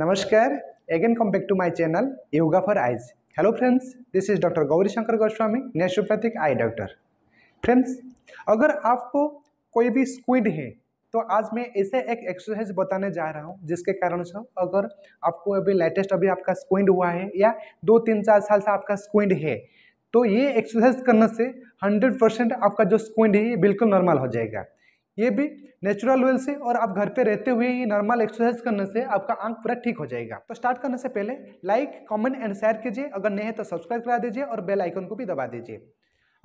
नमस्कार again come back to my channel yoga for eyes hello friends this is doctor Gauri Shankar Goswami naturopathic eye doctor friends अगर आपको कोई भी squid है तो आज मैं ऐसे एक एक्सरसाइज बताने जा रहा हूँ जिसके कारण से अगर आपको अभी लेटेस्ट अभी आपका स्क्विंड हुआ है या दो तीन चार साल से आपका स्क्विंड है तो ये एक्सरसाइज करने से हंड्रेड परसेंट आपका जो स्क्विंड है ये बिल्कुल नॉर्मल हो जाएगा ये भी नेचुरल वेल से और आप घर पे रहते हुए ये नॉर्मल एक्सरसाइज करने से आपका आंख पूरा ठीक हो जाएगा तो स्टार्ट करने से पहले लाइक कमेंट एंड शेयर कीजिए अगर नहीं है तो सब्सक्राइब करा दीजिए और बेल आइकन को भी दबा दीजिए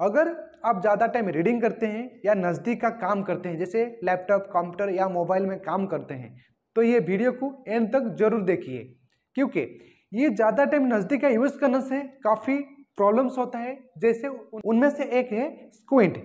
अगर आप ज़्यादा टाइम रीडिंग करते हैं या नज़दीक का काम करते हैं जैसे लैपटॉप कंप्यूटर या मोबाइल में काम करते हैं तो ये वीडियो को एंड तक जरूर देखिए क्योंकि ये ज़्यादा टाइम नज़दीक का यूज़ करने से काफ़ी प्रॉब्लम्स होता है जैसे उनमें से एक है स्क्विंट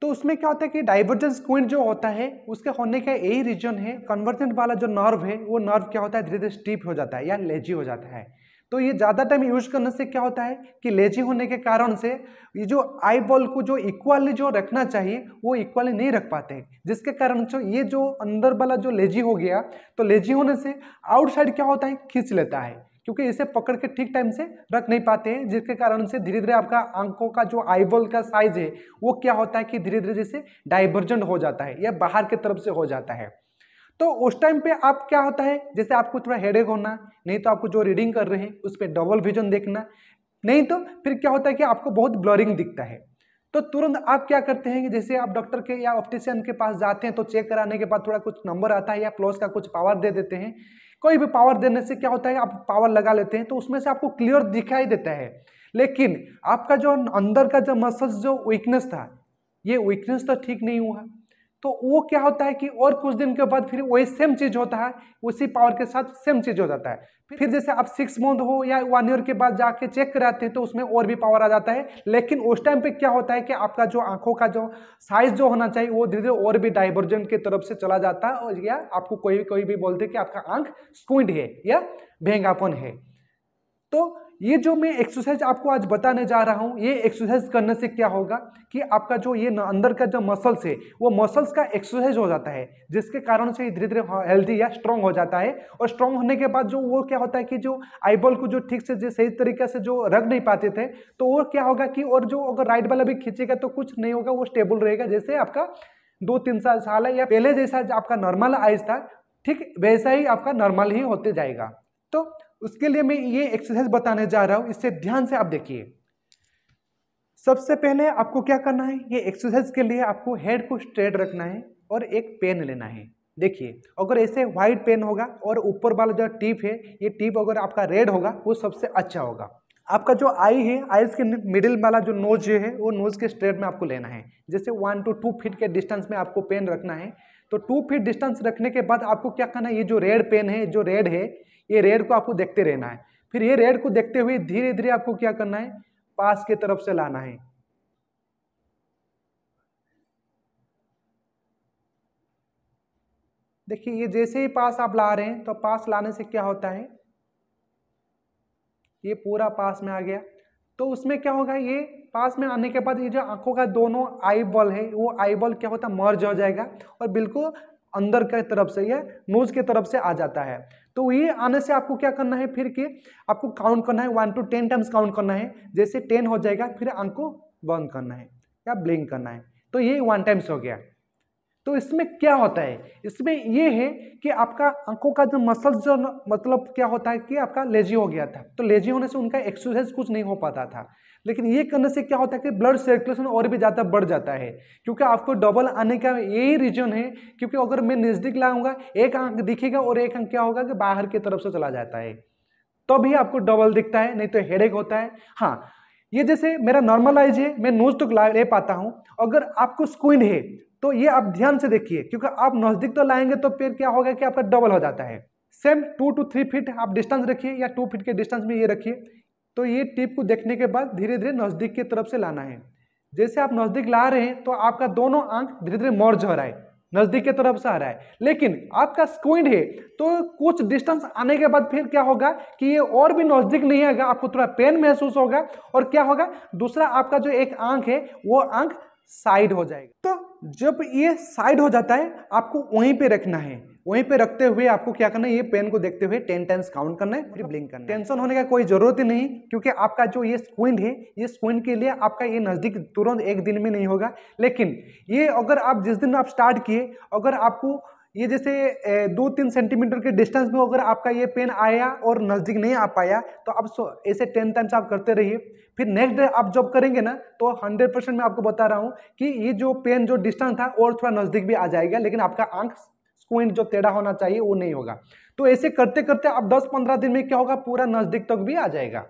तो उसमें क्या होता है कि डाइवर्जेंस पॉइंट जो होता है उसके होने का यही रीजन है कन्वर्जेंट वाला जो नर्व है वो नर्व क्या होता है धीरे धीरे स्टीप हो जाता है या लेजी हो जाता है तो ये ज़्यादा टाइम यूज करने से क्या होता है कि लेजी होने के कारण से ये जो आई बॉल को जो इक्वली जो रखना चाहिए वो इक्वली नहीं रख पाते हैं जिसके कारण जो ये जो अंदर वाला जो लेजी हो गया तो लेजी होने से आउटसाइड क्या होता है खींच लेता है क्योंकि इसे पकड़ के ठीक टाइम से रख नहीं पाते हैं जिसके कारण से धीरे धीरे आपका आंखों का जो आईबॉल का साइज है वो क्या होता है कि धीरे धीरे जैसे डाइवर्जेंट हो जाता है या बाहर की तरफ से हो जाता है तो उस टाइम पे आप क्या होता है जैसे आपको थोड़ा हेडेक होना नहीं तो आपको जो रीडिंग कर रहे हैं उस पर डबल विजन देखना नहीं तो फिर क्या होता है कि आपको बहुत ब्लरिंग दिखता है तो तुरंत आप क्या करते हैं कि जैसे आप डॉक्टर के या ऑप्टिशियन के पास जाते हैं तो चेक कराने के बाद थोड़ा कुछ नंबर आता है या प्लस का कुछ पावर दे देते हैं कोई भी पावर देने से क्या होता है आप पावर लगा लेते हैं तो उसमें से आपको क्लियर दिखाई देता है लेकिन आपका जो अंदर का जो मसल्स जो वीकनेस था ये वीकनेस तो ठीक नहीं हुआ तो वो क्या होता है कि और कुछ दिन के बाद फिर वही सेम चीज़ होता है उसी पावर के साथ सेम चीज़ हो जाता है फिर जैसे आप सिक्स मंथ हो या वन ईयर के बाद जाके चेक कराते हैं तो उसमें और भी पावर आ जाता है लेकिन उस टाइम पे क्या होता है कि आपका जो आंखों का जो साइज जो होना चाहिए वो धीरे धीरे और भी डाइवर्जेंट की तरफ से चला जाता है और या आपको कोई भी कोई भी बोलते कि आपका आंख स्क्विंड है या भेंगापन है तो ये जो मैं एक्सरसाइज आपको आज बताने जा रहा हूँ ये एक्सरसाइज करने से क्या होगा कि आपका जो ये अंदर का जो मसल्स है वो मसल्स का एक्सरसाइज हो जाता है जिसके कारण से धीरे धीरे हेल्दी या स्ट्रांग हो जाता है और स्ट्रांग होने के बाद जो वो क्या होता है कि जो आईबॉल को जो ठीक से जो सही तरीके से जो रख नहीं पाते थे तो वो क्या होगा कि और जो अगर राइट वाला भी खींचेगा तो कुछ नहीं होगा वो स्टेबल रहेगा जैसे आपका दो तीन साल साल या पहले जैसा आपका नॉर्मल आइज था ठीक वैसा ही आपका नॉर्मल ही होते जाएगा तो उसके लिए मैं ये एक्सरसाइज बताने जा रहा हूँ इससे ध्यान से आप देखिए सबसे पहले आपको क्या करना है ये एक्सरसाइज के लिए आपको हेड को स्ट्रेट रखना है और एक पेन लेना है देखिए अगर ऐसे व्हाइट पेन होगा और ऊपर वाला जो टिप है ये टिप अगर आपका रेड होगा वो सबसे अच्छा होगा आपका जो आई है आईज के मिडिल वाला जो नोज है वो नोज के स्ट्रेट में आपको लेना है जैसे वन टू टू फीट के डिस्टेंस में आपको पेन रखना है तो टू फीट डिस्टेंस रखने के बाद आपको क्या करना है ये जो रेड पेन है जो रेड है ये रेड को आपको देखते रहना है फिर ये रेड को देखते हुए धीरे धीरे आपको क्या करना है पास के तरफ से लाना है देखिए ये जैसे ही पास आप ला रहे हैं तो पास लाने से क्या होता है ये पूरा पास में आ गया तो उसमें क्या होगा ये पास में आने के बाद ये जो आंखों का दोनों आई बॉल है वो आई बॉल क्या होता है मर्ज हो जाएगा और बिल्कुल अंदर की तरफ से यह नोज की तरफ से आ जाता है तो ये आने से आपको क्या करना है फिर कि आपको काउंट करना है one two ten times count करना है जैसे टेन हो जाएगा फिर आंख को बंद करना है या ब्लिंक करना है तो ये वन टाइम्स हो गया तो इसमें क्या होता है इसमें ये है कि आपका आंखों का जो मसल जो मतलब क्या होता है कि आपका लेजी हो गया था तो लेजी होने से उनका एक्सरसाइज कुछ नहीं हो पाता था लेकिन ये करने से क्या होता है कि ब्लड सर्कुलेशन और भी ज़्यादा बढ़ जाता है क्योंकि आपको डबल आने का यही रीजन है क्योंकि अगर मैं नज़दीक लाऊंगा एक आंख दिखेगा और एक आंख क्या होगा कि बाहर की तरफ से चला जाता है तो भी आपको डबल दिखता है नहीं तो हेडेक होता है हाँ ये जैसे मेरा नॉर्मल आइज है मैं नोज तक तो ले पाता हूँ अगर आपको स्क्विंड है तो ये आप ध्यान से देखिए क्योंकि आप नज़दीक तो लाएंगे तो पेड़ क्या होगा कि आपका डबल हो जाता है same two two three feet आप डिस्टेंस रखिए या टू फीट के डिस्टेंस में ये रखिए तो ये टिप को देखने के बाद धीरे धीरे नज़दीक की तरफ से लाना है जैसे आप नज़दीक ला रहे हैं तो आपका दोनों आंख धीरे धीरे मॉर्ज हो रहा है नज़दीक की तरफ से आ रहा है लेकिन आपका स्क्विंड है तो कुछ डिस्टेंस आने के बाद फिर क्या होगा कि ये और भी नज़दीक नहीं आएगा आपको थोड़ा पेन महसूस होगा और क्या होगा दूसरा आपका जो एक आंख है वो आंख साइड हो जाएगा तो जब ये साइड हो जाता है आपको वहीं पे रखना है वहीं पे रखते हुए आपको क्या करना है ये पेन को देखते हुए टेन टाइम्स काउंट करना है फिर ब्लिंक करना है टेंशन होने का कोई जरूरत ही नहीं क्योंकि आपका जो ये स्क्विंड है ये स्क्विंड के लिए आपका ये नज़दीक तुरंत एक दिन में नहीं होगा लेकिन ये अगर आप जिस दिन आप स्टार्ट किए अगर आपको ये जैसे दो तीन सेंटीमीटर के डिस्टेंस में अगर आपका ये पेन आया और नज़दीक नहीं आ पाया तो आप ऐसे टेन टाइम्स आप करते रहिए फिर नेक्स्ट डे आप जॉब करेंगे ना तो हंड्रेड परसेंट मैं आपको बता रहा हूँ कि ये जो पेन जो डिस्टेंस था और थोड़ा नज़दीक भी आ जाएगा लेकिन आपका आंख स्क्विंट जो टेढ़ा होना चाहिए वो नहीं होगा तो ऐसे करते करते आप दस पंद्रह दिन में क्या होगा पूरा नज़दीक तक भी आ जाएगा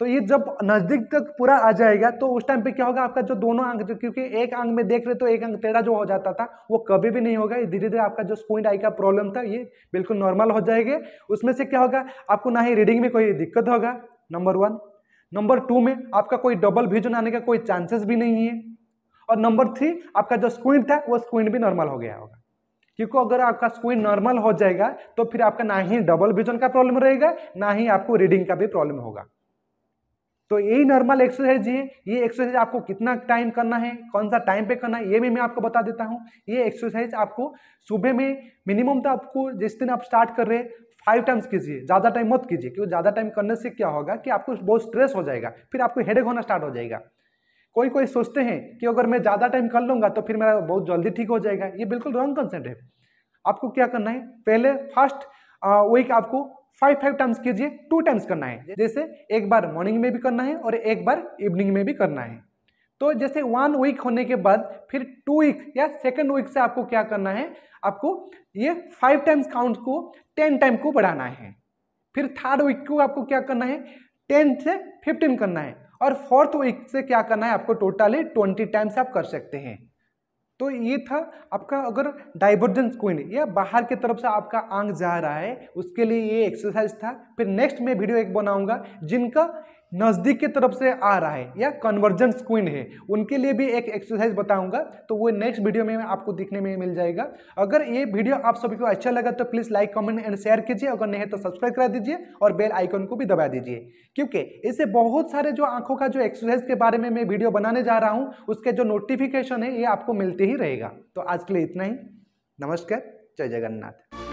तो ये जब नज़दीक तक पूरा आ जाएगा तो उस टाइम पे क्या होगा आपका जो दोनों अंक जो क्योंकि एक अंक में देख रहे तो एक अंक टेढ़ा जो हो जाता था वो कभी भी नहीं होगा धीरे धीरे आपका जो स्क्विंट आई का प्रॉब्लम था ये बिल्कुल नॉर्मल हो जाएगा उसमें से क्या होगा आपको ना ही रीडिंग में कोई दिक्कत होगा नंबर वन नंबर टू में आपका कोई डबल विजन आने का कोई चांसेस भी नहीं है और नंबर थ्री आपका जो स्क्विंट था वो स्क्विंट भी नॉर्मल हो गया होगा क्योंकि अगर आपका स्क्विंट नॉर्मल हो जाएगा तो फिर आपका ना ही डबल विजन का प्रॉब्लम रहेगा ना ही आपको रीडिंग का भी प्रॉब्लम होगा तो यही नॉर्मल एक्सरसाइज है ये एक्सरसाइज आपको कितना टाइम करना है कौन सा टाइम पे करना है ये भी मैं आपको बता देता हूँ ये एक्सरसाइज आपको सुबह में मिनिमम तो आपको जिस दिन आप स्टार्ट कर रहे हैं फाइव टाइम्स कीजिए ज़्यादा टाइम मत कीजिए क्योंकि ज़्यादा टाइम करने से क्या होगा कि आपको बहुत स्ट्रेस हो जाएगा फिर आपको हेडेक होना स्टार्ट हो जाएगा कोई कोई सोचते हैं कि अगर मैं ज़्यादा टाइम कर लूँगा तो फिर मेरा बहुत जल्दी ठीक हो जाएगा ये बिल्कुल रॉन्ग कंसेप्ट है आपको क्या करना है पहले फर्स्ट वीक आपको फाइव फाइव टाइम्स कीजिए टू टाइम्स करना है जैसे एक बार मॉर्निंग में भी करना है और एक बार इवनिंग में भी करना है तो जैसे वन वीक होने के बाद फिर टू वीक या सेकेंड वीक से आपको क्या करना है आपको ये फाइव टाइम्स काउंट को टेन टाइम को बढ़ाना है फिर थर्ड वीक को आपको क्या करना है टेन से फिफ्टीन करना है और फोर्थ वीक से क्या करना है आपको टोटली ट्वेंटी टाइम्स आप कर सकते हैं तो ये था आपका अगर डाइवर्जेंस कोइन या बाहर की तरफ से आपका आंख जा रहा है उसके लिए ये एक्सरसाइज था फिर नेक्स्ट मैं वीडियो एक बनाऊंगा जिनका नज़दीक की तरफ से आ रहा है या कन्वर्जन क्विन है उनके लिए भी एक एक्सरसाइज बताऊंगा तो वो नेक्स्ट वीडियो में आपको दिखने में मिल जाएगा अगर ये वीडियो आप सभी को अच्छा लगा तो please like comment and share कीजिए अगर नहीं है तो सब्सक्राइब करा दीजिए और बेल आइकन को भी दबा दीजिए क्योंकि इससे बहुत सारे जो आंखों का जो एक्सरसाइज के बारे में मैं वीडियो बनाने जा रहा हूँ उसके जो नोटिफिकेशन है ये आपको मिलते ही रहेगा तो आज के लिए इतना ही नमस्कार जय जगन्नाथ